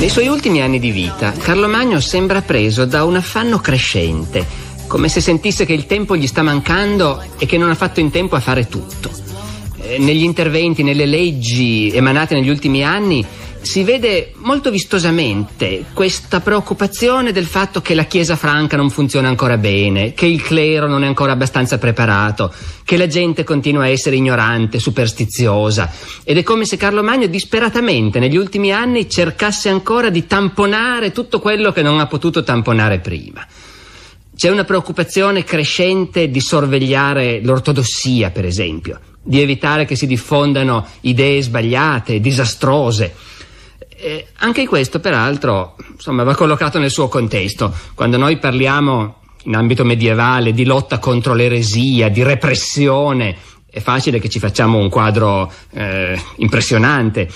Nei suoi ultimi anni di vita, Carlo Magno sembra preso da un affanno crescente, come se sentisse che il tempo gli sta mancando e che non ha fatto in tempo a fare tutto. Eh, negli interventi, nelle leggi emanate negli ultimi anni, si vede molto vistosamente questa preoccupazione del fatto che la Chiesa franca non funziona ancora bene, che il clero non è ancora abbastanza preparato, che la gente continua a essere ignorante, superstiziosa. Ed è come se Carlo Magno disperatamente negli ultimi anni cercasse ancora di tamponare tutto quello che non ha potuto tamponare prima. C'è una preoccupazione crescente di sorvegliare l'ortodossia, per esempio, di evitare che si diffondano idee sbagliate, disastrose eh, anche questo, peraltro, insomma, va collocato nel suo contesto. Quando noi parliamo in ambito medievale di lotta contro l'eresia, di repressione, è facile che ci facciamo un quadro eh, impressionante.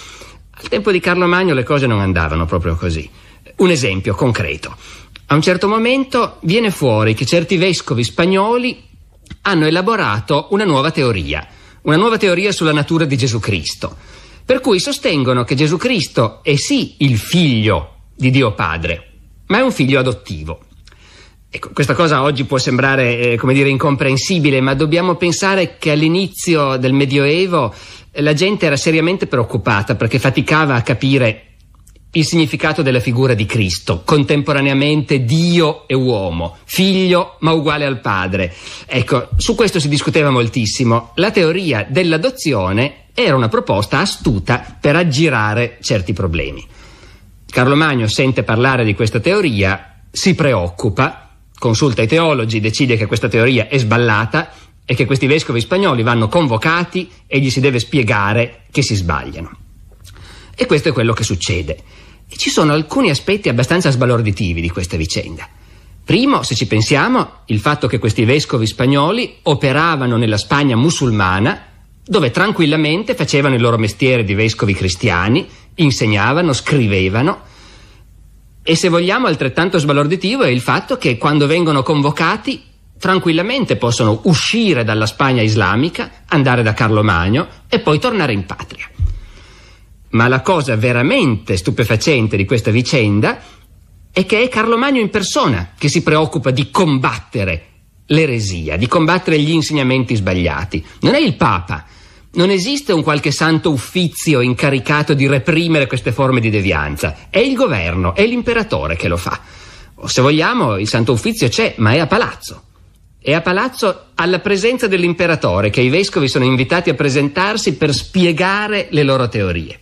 Al tempo di Carlo Magno le cose non andavano proprio così. Un esempio concreto. A un certo momento viene fuori che certi vescovi spagnoli hanno elaborato una nuova teoria, una nuova teoria sulla natura di Gesù Cristo per cui sostengono che Gesù Cristo è sì il figlio di Dio Padre, ma è un figlio adottivo. Ecco, questa cosa oggi può sembrare, eh, come dire, incomprensibile, ma dobbiamo pensare che all'inizio del Medioevo la gente era seriamente preoccupata perché faticava a capire il significato della figura di Cristo, contemporaneamente Dio e uomo, figlio ma uguale al padre. Ecco, su questo si discuteva moltissimo. La teoria dell'adozione era una proposta astuta per aggirare certi problemi. Carlo Magno sente parlare di questa teoria, si preoccupa, consulta i teologi, decide che questa teoria è sballata e che questi vescovi spagnoli vanno convocati e gli si deve spiegare che si sbagliano. E questo è quello che succede. E ci sono alcuni aspetti abbastanza sbalorditivi di questa vicenda. Primo, se ci pensiamo, il fatto che questi vescovi spagnoli operavano nella Spagna musulmana, dove tranquillamente facevano il loro mestiere di vescovi cristiani, insegnavano, scrivevano. E se vogliamo, altrettanto sbalorditivo è il fatto che quando vengono convocati tranquillamente possono uscire dalla Spagna islamica, andare da Carlo Magno e poi tornare in patria. Ma la cosa veramente stupefacente di questa vicenda è che è Carlo Magno in persona che si preoccupa di combattere l'eresia, di combattere gli insegnamenti sbagliati. Non è il Papa. Non esiste un qualche santo uffizio incaricato di reprimere queste forme di devianza. È il governo, è l'imperatore che lo fa. O se vogliamo, il santo uffizio c'è, ma è a palazzo. È a palazzo alla presenza dell'imperatore che i vescovi sono invitati a presentarsi per spiegare le loro teorie.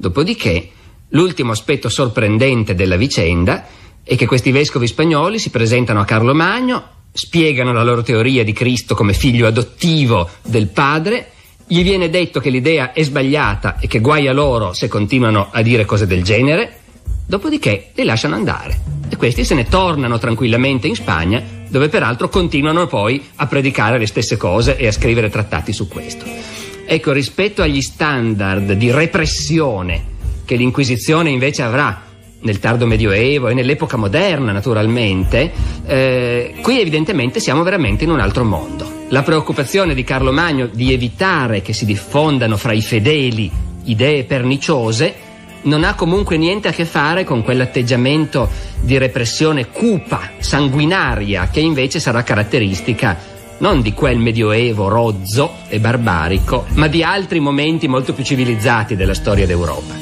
Dopodiché, l'ultimo aspetto sorprendente della vicenda è che questi vescovi spagnoli si presentano a Carlo Magno, spiegano la loro teoria di Cristo come figlio adottivo del padre, gli viene detto che l'idea è sbagliata e che guai a loro se continuano a dire cose del genere, dopodiché li lasciano andare e questi se ne tornano tranquillamente in Spagna, dove peraltro continuano poi a predicare le stesse cose e a scrivere trattati su questo. Ecco, rispetto agli standard di repressione che l'Inquisizione invece avrà nel tardo medioevo e nell'epoca moderna naturalmente, eh, qui evidentemente siamo veramente in un altro mondo. La preoccupazione di Carlo Magno di evitare che si diffondano fra i fedeli idee perniciose non ha comunque niente a che fare con quell'atteggiamento di repressione cupa, sanguinaria, che invece sarà caratteristica non di quel medioevo rozzo e barbarico, ma di altri momenti molto più civilizzati della storia d'Europa.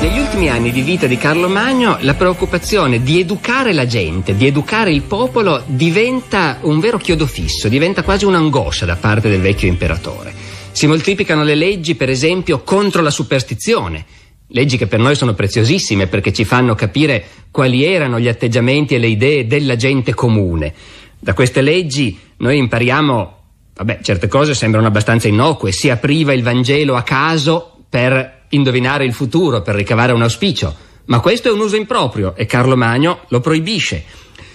Negli ultimi anni di vita di Carlo Magno la preoccupazione di educare la gente, di educare il popolo diventa un vero chiodo fisso, diventa quasi un'angoscia da parte del vecchio imperatore. Si moltiplicano le leggi, per esempio, contro la superstizione, leggi che per noi sono preziosissime perché ci fanno capire quali erano gli atteggiamenti e le idee della gente comune. Da queste leggi noi impariamo, vabbè, certe cose sembrano abbastanza innocue, si apriva il Vangelo a caso per indovinare il futuro, per ricavare un auspicio, ma questo è un uso improprio e Carlo Magno lo proibisce.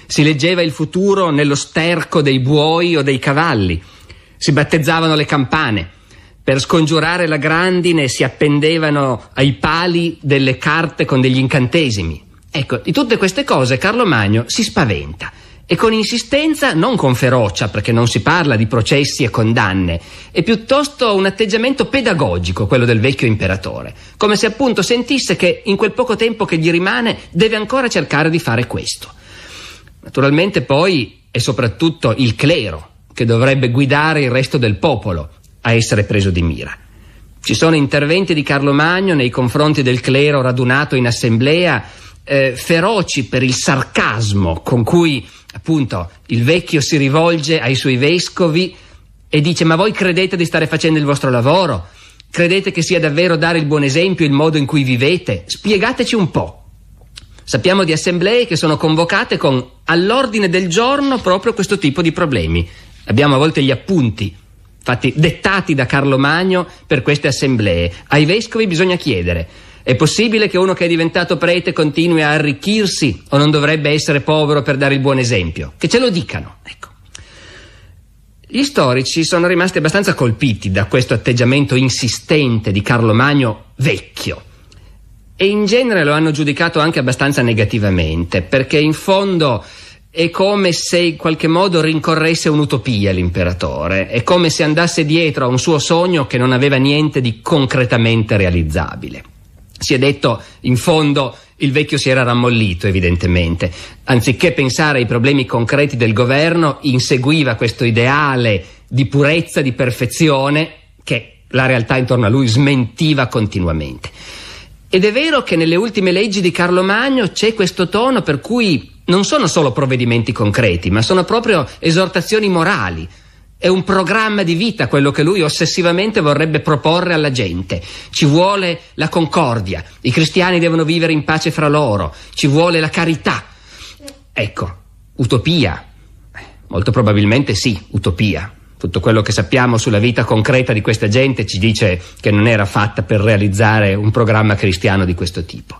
Si leggeva il futuro nello sterco dei buoi o dei cavalli, si battezzavano le campane. Per scongiurare la grandine si appendevano ai pali delle carte con degli incantesimi. Ecco, di tutte queste cose Carlo Magno si spaventa e con insistenza, non con ferocia, perché non si parla di processi e condanne, è piuttosto un atteggiamento pedagogico quello del vecchio imperatore, come se appunto sentisse che in quel poco tempo che gli rimane deve ancora cercare di fare questo. Naturalmente poi è soprattutto il clero che dovrebbe guidare il resto del popolo a essere preso di mira. Ci sono interventi di Carlo Magno nei confronti del clero radunato in assemblea eh, feroci per il sarcasmo con cui appunto il vecchio si rivolge ai suoi vescovi e dice ma voi credete di stare facendo il vostro lavoro? Credete che sia davvero dare il buon esempio il modo in cui vivete? Spiegateci un po'. Sappiamo di assemblee che sono convocate con all'ordine del giorno proprio questo tipo di problemi. Abbiamo a volte gli appunti fatti dettati da Carlo Magno per queste assemblee. Ai vescovi bisogna chiedere è possibile che uno che è diventato prete continui a arricchirsi o non dovrebbe essere povero per dare il buon esempio? Che ce lo dicano, ecco. Gli storici sono rimasti abbastanza colpiti da questo atteggiamento insistente di Carlo Magno vecchio e in genere lo hanno giudicato anche abbastanza negativamente perché in fondo è come se in qualche modo rincorresse un'utopia l'imperatore, è come se andasse dietro a un suo sogno che non aveva niente di concretamente realizzabile. Si è detto, in fondo, il vecchio si era rammollito, evidentemente. Anziché pensare ai problemi concreti del governo, inseguiva questo ideale di purezza, di perfezione, che la realtà intorno a lui smentiva continuamente. Ed è vero che nelle ultime leggi di Carlo Magno c'è questo tono per cui non sono solo provvedimenti concreti, ma sono proprio esortazioni morali, è un programma di vita quello che lui ossessivamente vorrebbe proporre alla gente. Ci vuole la concordia, i cristiani devono vivere in pace fra loro, ci vuole la carità. Ecco, utopia. Eh, molto probabilmente sì, utopia. Tutto quello che sappiamo sulla vita concreta di questa gente ci dice che non era fatta per realizzare un programma cristiano di questo tipo.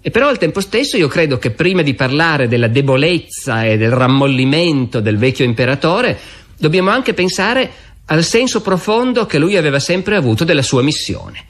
E però al tempo stesso io credo che prima di parlare della debolezza e del rammollimento del vecchio imperatore, dobbiamo anche pensare al senso profondo che lui aveva sempre avuto della sua missione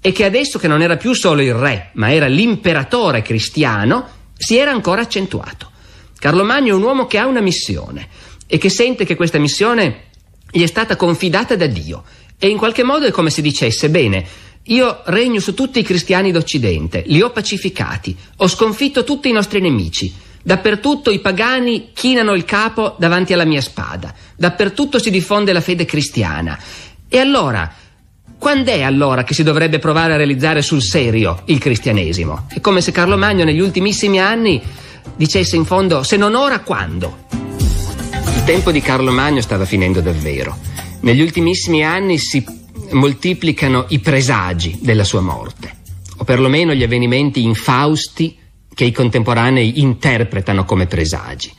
e che adesso che non era più solo il re, ma era l'imperatore cristiano, si era ancora accentuato. Carlo Magno è un uomo che ha una missione e che sente che questa missione gli è stata confidata da Dio e in qualche modo è come se dicesse bene, io regno su tutti i cristiani d'Occidente, li ho pacificati, ho sconfitto tutti i nostri nemici, Dappertutto i pagani chinano il capo davanti alla mia spada, dappertutto si diffonde la fede cristiana. E allora, quando è allora che si dovrebbe provare a realizzare sul serio il cristianesimo? È come se Carlo Magno negli ultimissimi anni dicesse in fondo se non ora quando? Il tempo di Carlo Magno stava finendo davvero. Negli ultimissimi anni si moltiplicano i presagi della sua morte, o perlomeno gli avvenimenti infausti che i contemporanei interpretano come presagi.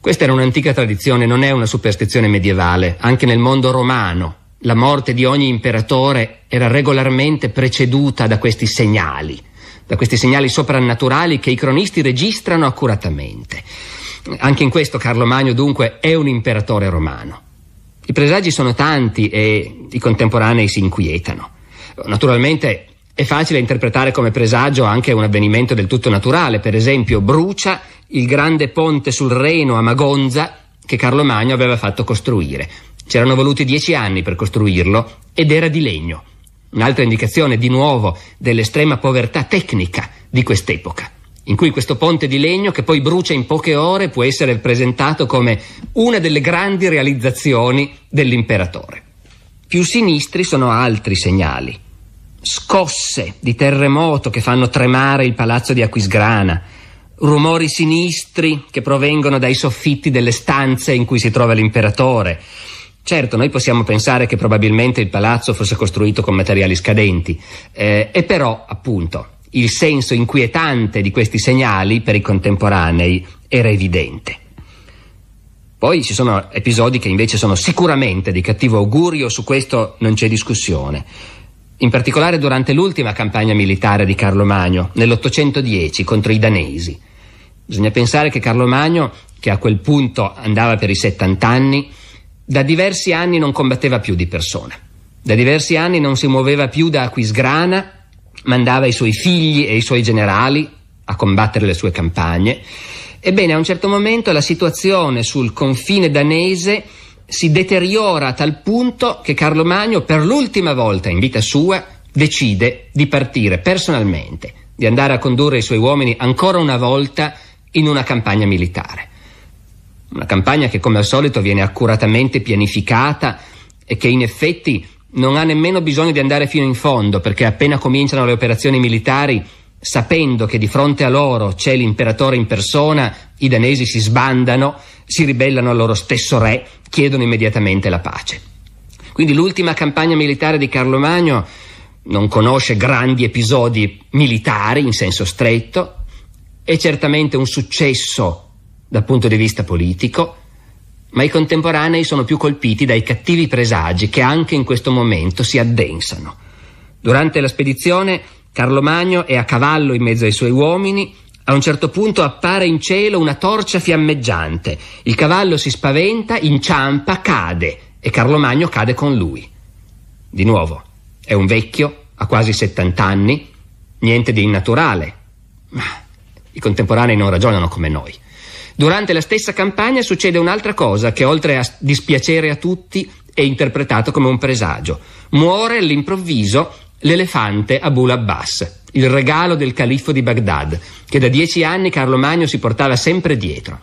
Questa era un'antica tradizione, non è una superstizione medievale. Anche nel mondo romano la morte di ogni imperatore era regolarmente preceduta da questi segnali, da questi segnali soprannaturali che i cronisti registrano accuratamente. Anche in questo Carlo Magno dunque è un imperatore romano. I presagi sono tanti e i contemporanei si inquietano. Naturalmente è facile interpretare come presagio anche un avvenimento del tutto naturale, per esempio brucia il grande ponte sul Reno a Magonza che Carlo Magno aveva fatto costruire. C'erano voluti dieci anni per costruirlo ed era di legno. Un'altra indicazione di nuovo dell'estrema povertà tecnica di quest'epoca, in cui questo ponte di legno che poi brucia in poche ore può essere presentato come una delle grandi realizzazioni dell'imperatore. Più sinistri sono altri segnali scosse di terremoto che fanno tremare il palazzo di Aquisgrana, rumori sinistri che provengono dai soffitti delle stanze in cui si trova l'imperatore. Certo, noi possiamo pensare che probabilmente il palazzo fosse costruito con materiali scadenti, eh, e però, appunto, il senso inquietante di questi segnali per i contemporanei era evidente. Poi ci sono episodi che invece sono sicuramente di cattivo augurio, su questo non c'è discussione in particolare durante l'ultima campagna militare di Carlo Magno, nell'810, contro i danesi. Bisogna pensare che Carlo Magno, che a quel punto andava per i 70 anni, da diversi anni non combatteva più di persona. Da diversi anni non si muoveva più da Aquisgrana, mandava i suoi figli e i suoi generali a combattere le sue campagne. Ebbene, a un certo momento la situazione sul confine danese si deteriora a tal punto che Carlo Magno, per l'ultima volta in vita sua, decide di partire personalmente, di andare a condurre i suoi uomini ancora una volta in una campagna militare. Una campagna che come al solito viene accuratamente pianificata e che in effetti non ha nemmeno bisogno di andare fino in fondo, perché appena cominciano le operazioni militari, sapendo che di fronte a loro c'è l'imperatore in persona, i danesi si sbandano si ribellano al loro stesso re, chiedono immediatamente la pace. Quindi l'ultima campagna militare di Carlo Magno non conosce grandi episodi militari in senso stretto, è certamente un successo dal punto di vista politico, ma i contemporanei sono più colpiti dai cattivi presagi che anche in questo momento si addensano. Durante la spedizione Carlo Magno è a cavallo in mezzo ai suoi uomini, a un certo punto appare in cielo una torcia fiammeggiante. Il cavallo si spaventa, inciampa, cade e Carlo Magno cade con lui. Di nuovo, è un vecchio, ha quasi 70 anni, niente di innaturale. Ma i contemporanei non ragionano come noi. Durante la stessa campagna succede un'altra cosa che oltre a dispiacere a tutti è interpretato come un presagio. Muore all'improvviso l'elefante Abul Abbas, il regalo del califfo di Baghdad, che da dieci anni Carlo Magno si portava sempre dietro.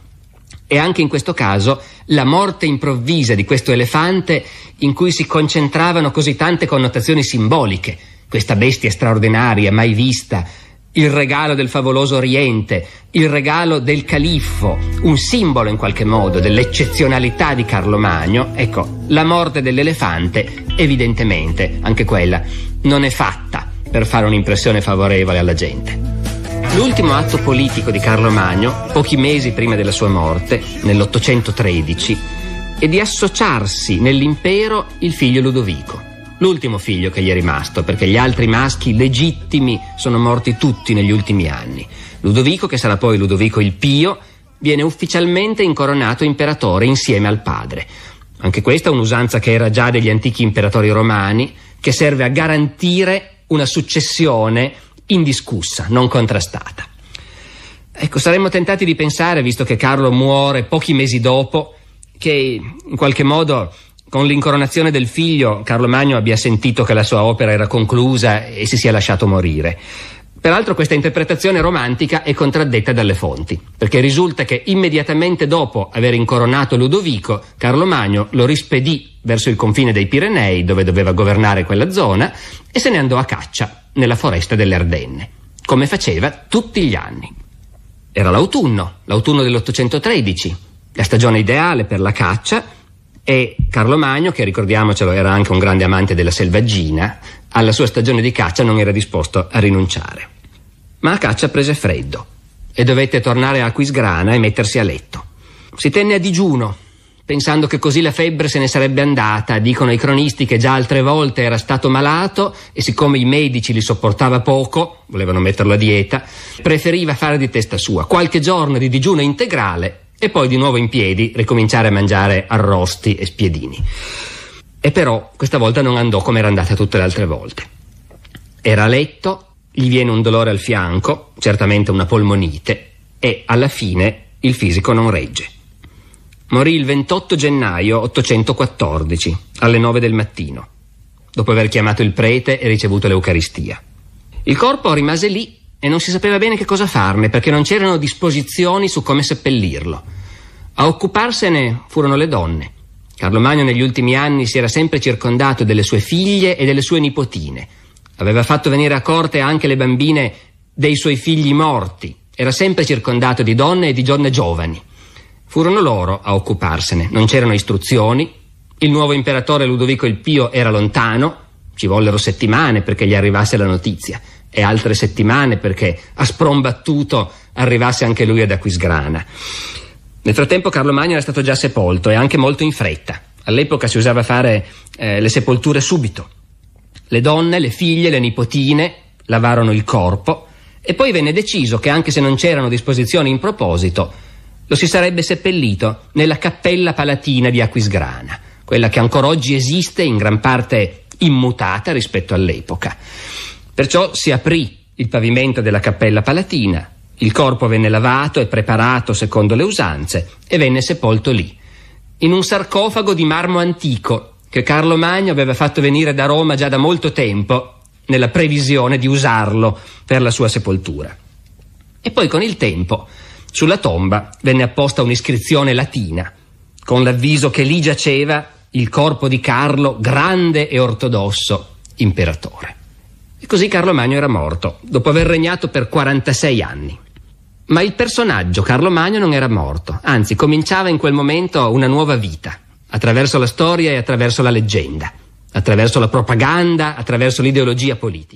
E anche in questo caso la morte improvvisa di questo elefante in cui si concentravano così tante connotazioni simboliche, questa bestia straordinaria, mai vista, il regalo del favoloso Oriente, il regalo del califfo, un simbolo in qualche modo dell'eccezionalità di Carlo Magno, ecco, la morte dell'elefante evidentemente anche quella non è fatta per fare un'impressione favorevole alla gente. L'ultimo atto politico di Carlo Magno, pochi mesi prima della sua morte, nell'813, è di associarsi nell'impero il figlio Ludovico, l'ultimo figlio che gli è rimasto, perché gli altri maschi legittimi sono morti tutti negli ultimi anni. Ludovico, che sarà poi Ludovico il Pio, viene ufficialmente incoronato imperatore insieme al padre. Anche questa è un'usanza che era già degli antichi imperatori romani, che serve a garantire una successione indiscussa, non contrastata. Ecco, saremmo tentati di pensare, visto che Carlo muore pochi mesi dopo, che in qualche modo con l'incoronazione del figlio Carlo Magno abbia sentito che la sua opera era conclusa e si sia lasciato morire. Peraltro questa interpretazione romantica è contraddetta dalle fonti, perché risulta che immediatamente dopo aver incoronato Ludovico, Carlo Magno lo rispedì verso il confine dei Pirenei, dove doveva governare quella zona, e se ne andò a caccia nella foresta delle Ardenne, come faceva tutti gli anni. Era l'autunno, l'autunno dell'813, la stagione ideale per la caccia, e Carlo Magno, che ricordiamocelo era anche un grande amante della selvaggina, alla sua stagione di caccia non era disposto a rinunciare ma a caccia prese freddo e dovette tornare a Quisgrana e mettersi a letto. Si tenne a digiuno, pensando che così la febbre se ne sarebbe andata. Dicono i cronisti che già altre volte era stato malato e siccome i medici li sopportava poco, volevano metterlo a dieta, preferiva fare di testa sua qualche giorno di digiuno integrale e poi di nuovo in piedi ricominciare a mangiare arrosti e spiedini. E però questa volta non andò come era andata tutte le altre volte. Era a letto gli viene un dolore al fianco, certamente una polmonite, e alla fine il fisico non regge. Morì il 28 gennaio 814, alle 9 del mattino, dopo aver chiamato il prete e ricevuto l'Eucaristia. Il corpo rimase lì e non si sapeva bene che cosa farne perché non c'erano disposizioni su come seppellirlo. A occuparsene furono le donne. Carlo Magno negli ultimi anni si era sempre circondato delle sue figlie e delle sue nipotine Aveva fatto venire a corte anche le bambine dei suoi figli morti. Era sempre circondato di donne e di donne giovani. Furono loro a occuparsene. Non c'erano istruzioni. Il nuovo imperatore Ludovico il Pio era lontano. Ci vollero settimane perché gli arrivasse la notizia e altre settimane perché a sprombattuto arrivasse anche lui ad Aquisgrana. Nel frattempo Carlo Magno era stato già sepolto e anche molto in fretta. All'epoca si usava fare eh, le sepolture subito. Le donne, le figlie, le nipotine lavarono il corpo e poi venne deciso che anche se non c'erano disposizioni in proposito, lo si sarebbe seppellito nella cappella palatina di Aquisgrana, quella che ancora oggi esiste in gran parte immutata rispetto all'epoca. Perciò si aprì il pavimento della cappella palatina, il corpo venne lavato e preparato secondo le usanze e venne sepolto lì, in un sarcofago di marmo antico che Carlo Magno aveva fatto venire da Roma già da molto tempo nella previsione di usarlo per la sua sepoltura. E poi con il tempo sulla tomba venne apposta un'iscrizione latina con l'avviso che lì giaceva il corpo di Carlo, grande e ortodosso imperatore. E così Carlo Magno era morto, dopo aver regnato per 46 anni. Ma il personaggio Carlo Magno non era morto, anzi cominciava in quel momento una nuova vita attraverso la storia e attraverso la leggenda, attraverso la propaganda, attraverso l'ideologia politica.